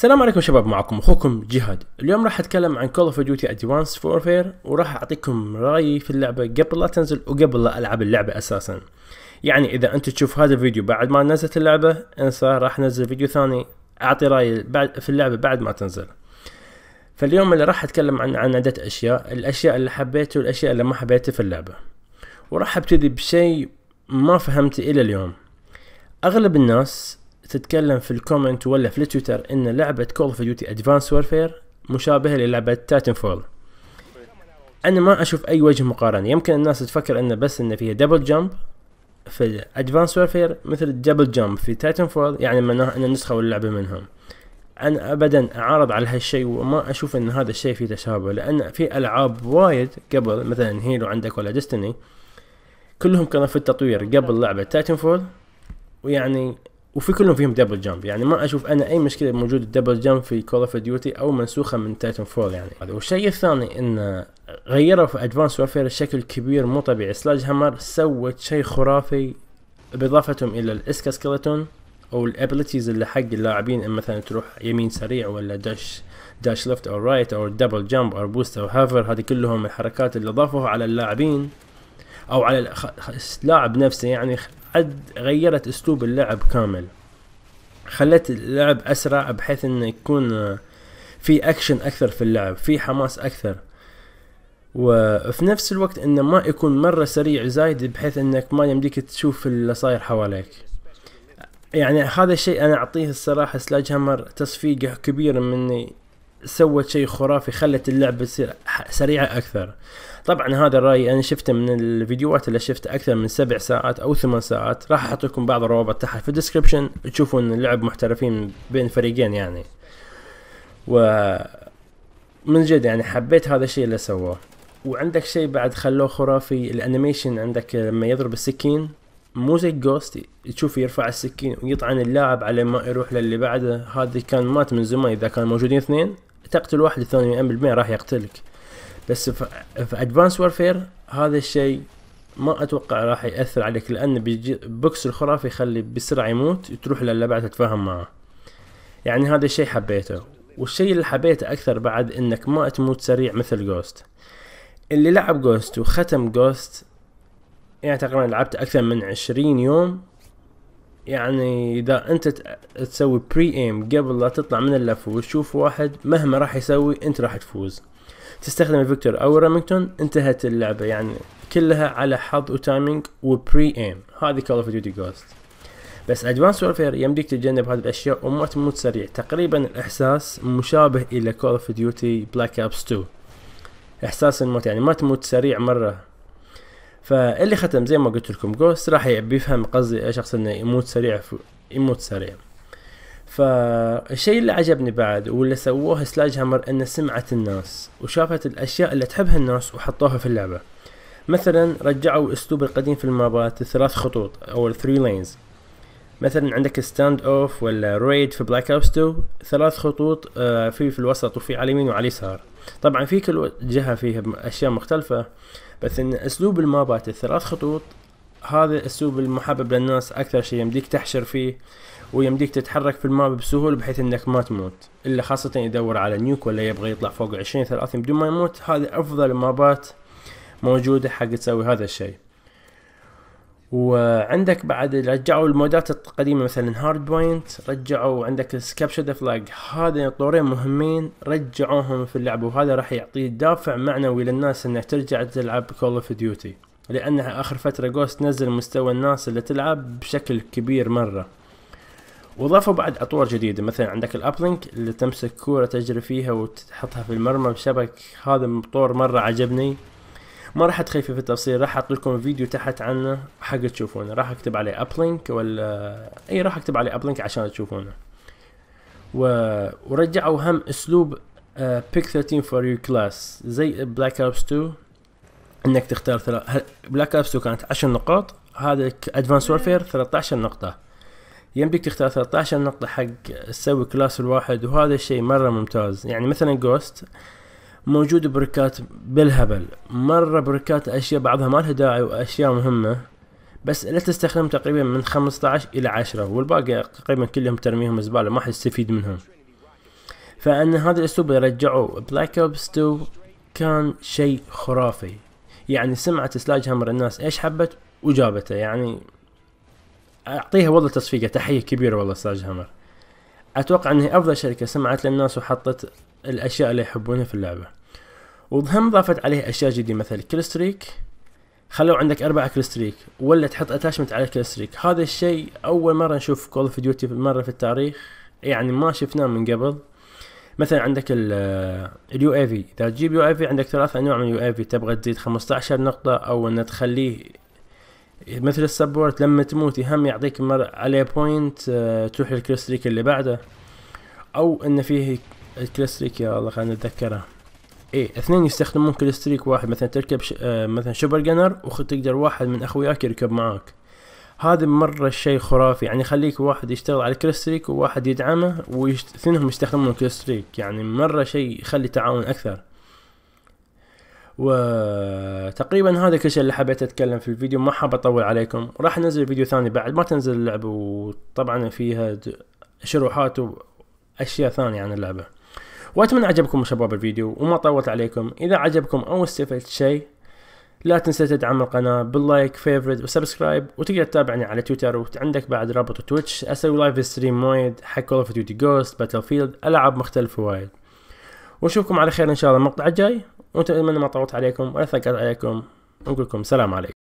السلام عليكم شباب معكم اخوكم جهاد اليوم راح اتكلم عن كول اوف ديوتي ادفانس فورفير وراح اعطيكم رايي في اللعبه قبل لا تنزل وقبل لا العب اللعبه اساسا يعني اذا انت تشوف هذا الفيديو بعد ما نزلت اللعبه انسى راح انزل فيديو ثاني اعطي رايي بعد في اللعبه بعد ما تنزل فاليوم اللي راح اتكلم عن عن عده اشياء الاشياء اللي حبيته والاشياء اللي ما حبيته في اللعبه وراح ابتدي بشيء ما فهمته الى اليوم اغلب الناس تتكلم في الكومنت ولا في التويتر ان لعبه كول اوف ديوتي ادفانس وورفير مشابهه للعبه تايتن فول انا ما اشوف اي وجه مقارنه يمكن الناس تفكر انه بس انه فيها دبل جامب في ادفانس وورفير مثل دبل جامب في تايتن فول يعني معناها ان النسخه واللعبه منهم انا ابدا اعارض على هالشيء وما اشوف ان هذا الشيء فيه تشابه لان في العاب وايد قبل مثلا هيلو عندك ولا ديستني كلهم كانوا في التطوير قبل لعبه تايتن فول ويعني وفي كلهم فيهم دبل جامب يعني ما اشوف انا اي مشكله بوجود الدبل جامب في كول اوف ديوتي او منسوخه من تايتن فول يعني والشيء الثاني ان غيروا في ادفانس وافير بشكل كبير مو طبيعي سلاج هامر سوت شيء خرافي باضافتهم الى الاسكا سكيلتون او الابيلتيز اللي حق اللاعبين اما مثلا تروح يمين سريع ولا داش داش ليفت او رايت او دبل جامب او بوست او هافر هذه كلهم الحركات اللي ضافوها على اللاعبين او على اللاعب نفسه يعني عد غيرت اسلوب اللعب كامل خلت اللعب اسرع بحيث انه يكون في اكشن اكثر في اللعب في حماس اكثر وفي نفس الوقت انه ما يكون مره سريع زايد بحيث انك ما يمديك تشوف اللي صاير حواليك يعني هذا الشيء انا اعطيه الصراحه سلاج هامر تصفيقه كبير مني سوت شيء خرافي خلت اللعبه تصير سريعه اكثر طبعا هذا الراي انا شفته من الفيديوهات اللي شفته اكثر من سبع ساعات او ثمان ساعات راح احط لكم بعض الروابط تحت في الديسكربشن تشوفون اللعب محترفين بين فريقين يعني و من جد يعني حبيت هذا الشيء اللي سووه وعندك شيء بعد خلوه خرافي الانيميشن عندك لما يضرب السكين مو زي جوست تشوف يرفع السكين ويطعن اللاعب على ما يروح للي بعده هذا كان مات من زمان اذا كان موجودين اثنين تقتل واحد الثاني 100% راح يقتلك بس في ادفانس وورفير هذا الشيء ما اتوقع راح ياثر عليك لان بوكس الخرافي يخلي بسرعه يموت تروح بعد تتفاهم معه يعني هذا الشيء حبيته والشيء اللي حبيته اكثر بعد انك ما تموت سريع مثل جوست اللي لعب جوست وختم جوست يعني تقريبا لعبت اكثر من عشرين يوم يعني اذا انت تسوي بري ايم قبل لا تطلع من اللف وتشوف واحد مهما راح يسوي انت راح تفوز تستخدم الفيكتور او الرامينجتون انتهت اللعبه يعني كلها على حظ وتايمينج وبري ايم هذه كول اوف ديوتي جوست بس ادفانس وورفير يمديك تتجنب هذه الاشياء وما تموت سريع تقريبا الاحساس مشابه الى كول اوف ديوتي بلاك ابس 2 احساس الموت يعني ما تموت سريع مره فاللي ختم زي ما قلت لكم جوست راح يفهم قصدي ايش اقصد انه يموت سريع يموت سريع فالشيء اللي عجبني بعد واللي سووه سلاج هامر انه سمعت الناس وشافت الاشياء اللي تحبها الناس وحطوها في اللعبه مثلا رجعوا الاسلوب القديم في المابات الثلاث خطوط او الثري لينز مثلا عندك ستاند اوف ولا ريد في بلاك اوبس 2 ثلاث خطوط آه، في في الوسط وفي على اليمين وعلى اليسار طبعا في كل جهه فيها اشياء مختلفه بس ان اسلوب المابات الثلاث خطوط هذا الاسلوب المحبب للناس اكثر شيء يمديك تحشر فيه ويمديك تتحرك في الماب بسهولة بحيث انك ما تموت الا خاصة يدور على نيوك ولا يبغى يطلع فوق عشرين ثلاثين بدون ما يموت هذا افضل مابات موجودة حق تسوي هذا الشيء وعندك بعد رجعوا المودات القديمه مثلا هارد بوينت رجعوا عندك سكابشر ذا فلاج هذا طورين مهمين رجعوهم في اللعبه وهذا راح يعطي دافع معنوي للناس انها ترجع تلعب كول اوف ديوتي لأنها آخر فترة جوست نزل مستوى الناس اللي تلعب بشكل كبير مرة وضافوا بعد أطوار جديدة مثلا عندك الأبلينك اللي تمسك كورة تجري فيها وتحطها في المرمى بشبك هذا الطور مرة عجبني ما راح ادخل في التفصيل راح احط لكم فيديو تحت عنه حق تشوفونه راح اكتب عليه ابلينك ولا اي راح اكتب عليه ابلينك عشان تشوفونه و... ورجعوا هم اسلوب بيك 13 فور يو كلاس زي بلاك اوبس 2 انك تختار ثلاث بلاك ابس 2 كانت 10 نقاط هذا ادفانس وورفير 13 نقطة يمديك تختار 13 نقطة حق تسوي كلاس الواحد وهذا الشيء مرة ممتاز يعني مثلا جوست موجود بركات بالهبل مرة بركات اشياء بعضها ما لها داعي واشياء مهمة بس لا تستخدم تقريبا من 15 الى 10 والباقي تقريبا كلهم ترميهم زبالة ما حد يستفيد منهم فان هذا الاسلوب يرجعه بلاك اوبس 2 كان شيء خرافي يعني سمعت سلاج هامر الناس ايش حبت وجابته يعني اعطيها والله تصفيقه تحيه كبيره والله سلاج هامر اتوقع انها افضل شركه سمعت للناس وحطت الاشياء اللي يحبونها في اللعبه وهم ضافت عليه اشياء جديده مثل كلستريك خلو عندك أربعة كلستريك ولا تحط اتاشمنت على كلستريك هذا الشيء أول مرة نشوف كول اوف ديوتي مرة في التاريخ يعني ما شفناه من قبل مثلا عندك آه، اليو اي في اذا تجيب يو اي في عندك ثلاث انواع من يو اي في تبغى تزيد 15 نقطة او ان تخليه مثل السبورت لما تموت يهم يعطيك مر... عليه بوينت آه، تروح للكريستريك اللي بعده او ان فيه الكريستريك يا الله خلينا نتذكره اي اثنين يستخدمون كريستريك واحد مثلا تركب ش... آه، مثلا شوبر جنر وتقدر واحد من اخوياك يركب معاك هذا مرة شيء خرافي يعني خليك واحد يشتغل على كريستريك وواحد يدعمه واثنينهم يستخدمون كريستريك يعني مرة شيء يخلي تعاون أكثر وتقريبا هذا كل شيء اللي حبيت اتكلم في الفيديو ما حاب اطول عليكم راح انزل فيديو ثاني بعد ما تنزل اللعبه وطبعا فيها شروحات واشياء ثانيه عن اللعبه واتمنى عجبكم شباب الفيديو وما طولت عليكم اذا عجبكم او استفدت شيء لا تنسى تدعم القناة باللايك فيفورت وسبسكرايب وتقدر تتابعني على تويتر وعندك بعد رابط تويتش اسوي لايف ستريم مويد حق كول اوف ديوتي جوست باتل فيلد العاب مختلفة وايد واشوفكم على خير ان شاء الله المقطع الجاي واتمنى ما طولت عليكم ولا ثقلت عليكم ونقول لكم سلام عليكم